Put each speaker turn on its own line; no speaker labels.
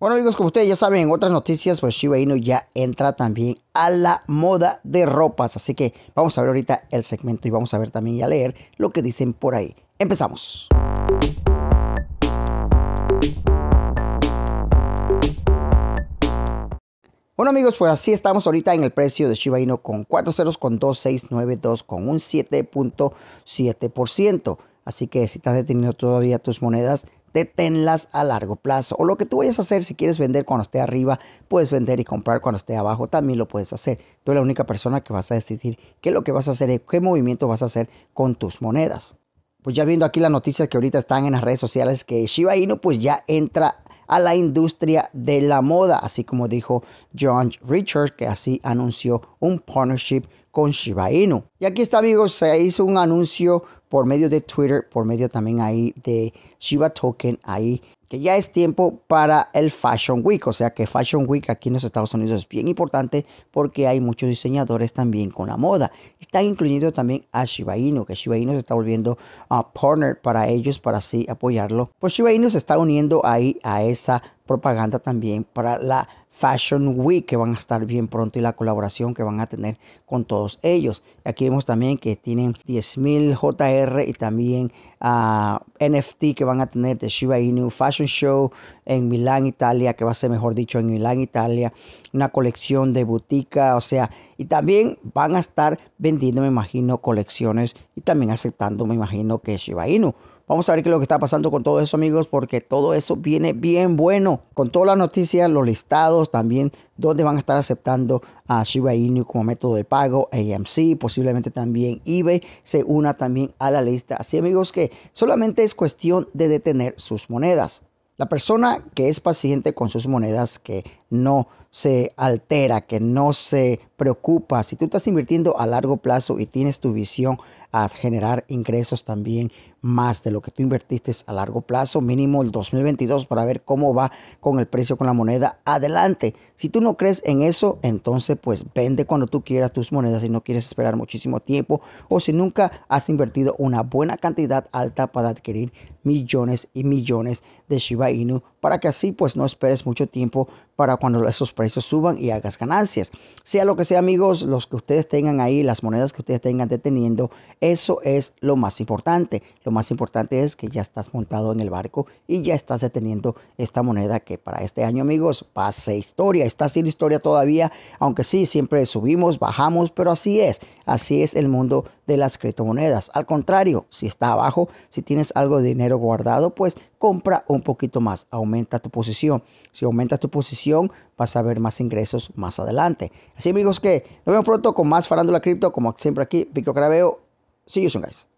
Bueno amigos, como ustedes ya saben, otras noticias, pues Shiba Inu ya entra también a la moda de ropas. Así que vamos a ver ahorita el segmento y vamos a ver también y a leer lo que dicen por ahí. Empezamos. Bueno amigos, pues así estamos ahorita en el precio de Shiba Inu con 4 ceros con 2692 con un 7.7%. Así que si estás deteniendo todavía tus monedas, deténlas a largo plazo. O lo que tú vayas a hacer, si quieres vender cuando esté arriba, puedes vender y comprar cuando esté abajo, también lo puedes hacer. Tú eres la única persona que vas a decidir qué es lo que vas a hacer, y qué movimiento vas a hacer con tus monedas. Pues ya viendo aquí las noticias que ahorita están en las redes sociales, que Shiba Inu pues ya entra a la industria de la moda, así como dijo John Richards, que así anunció un partnership con Shiba Inu. Y aquí está amigos, se hizo un anuncio por medio de Twitter, por medio también ahí de Shiba Token, ahí que ya es tiempo para el Fashion Week. O sea que Fashion Week aquí en los Estados Unidos es bien importante porque hay muchos diseñadores también con la moda. Están incluyendo también a Shiba Inu, que Shiba Inu se está volviendo a ah, partner para ellos para así apoyarlo. Pues Shiba Inu se está uniendo ahí a esa propaganda también para la Fashion Week que van a estar bien pronto y la colaboración que van a tener con todos ellos. Aquí vemos también que tienen 10.000 JR y también ah, NFT que van a tener de Shiba Inu Fashion Show en Milán, Italia, que va a ser mejor dicho en Milán, Italia, una colección de boutique, o sea, y también van a estar vendiendo, me imagino, colecciones y también aceptando, me imagino, que Shiba Inu. Vamos a ver qué es lo que está pasando con todo eso, amigos, porque todo eso viene bien bueno. Con todas las noticias, los listados también, donde van a estar aceptando a Shiba Inu como método de pago, AMC, posiblemente también eBay se una también a la lista. Así, amigos, que solamente es cuestión de detener sus monedas. La persona que es paciente con sus monedas, que no se altera, que no se preocupa. Si tú estás invirtiendo a largo plazo y tienes tu visión a generar ingresos también más de lo que tú invertiste a largo plazo, mínimo el 2022 para ver cómo va con el precio con la moneda adelante. Si tú no crees en eso, entonces pues vende cuando tú quieras tus monedas y no quieres esperar muchísimo tiempo o si nunca has invertido una buena cantidad alta para adquirir millones y millones de Shiba Inu para que así pues no esperes mucho tiempo para cuando esos precios suban y hagas ganancias. Sea lo que sea, amigos, los que ustedes tengan ahí, las monedas que ustedes tengan deteniendo, eso es lo más importante. Lo más importante es que ya estás montado en el barco y ya estás deteniendo esta moneda que para este año, amigos, pase historia. Está haciendo historia todavía, aunque sí, siempre subimos, bajamos, pero así es. Así es el mundo de las criptomonedas. Al contrario, si está abajo, si tienes algo de dinero guardado, pues compra un poquito más, aumenta tu posición. Si aumenta tu posición, vas a ver más ingresos más adelante. Así amigos que nos vemos pronto con más farándula cripto, como siempre aquí, Pico Carabeo. See you soon guys.